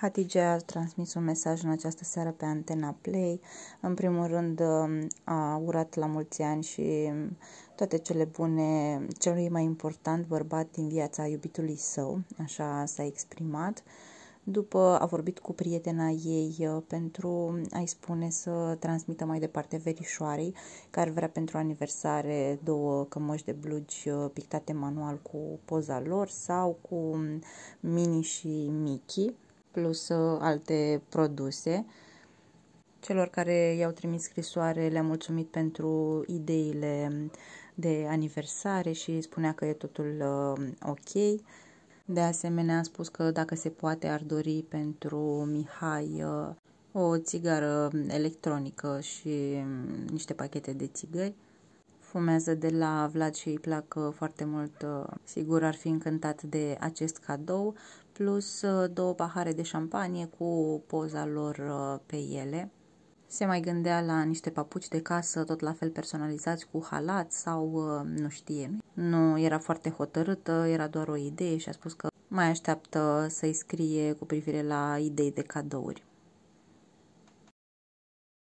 Hatige a transmis un mesaj în această seară pe Antena Play. În primul rând um, a urat la mulți ani și um, toate cele bune celui mai important bărbat din viața iubitului său, așa s-a exprimat. După a vorbit cu prietena ei uh, pentru um, a-i spune să transmită mai departe verișoarei, care vrea pentru aniversare două cămăși de blugi uh, pictate manual cu poza lor sau cu Mini și Mickey plus uh, alte produse. Celor care i-au trimis scrisoare le-am mulțumit pentru ideile de aniversare și spunea că e totul uh, ok. De asemenea, a spus că dacă se poate ar dori pentru Mihai uh, o țigară electronică și um, niște pachete de țigări fumează de la Vlad și îi plac uh, foarte mult. Uh, sigur ar fi încântat de acest cadou, plus uh, două pahare de șampanie cu poza lor pe ele. Se mai gândea la niște papuci de casă, tot la fel personalizați cu halat sau nu știe. Nu era foarte hotărâtă, era doar o idee și a spus că mai așteaptă să-i scrie cu privire la idei de cadouri.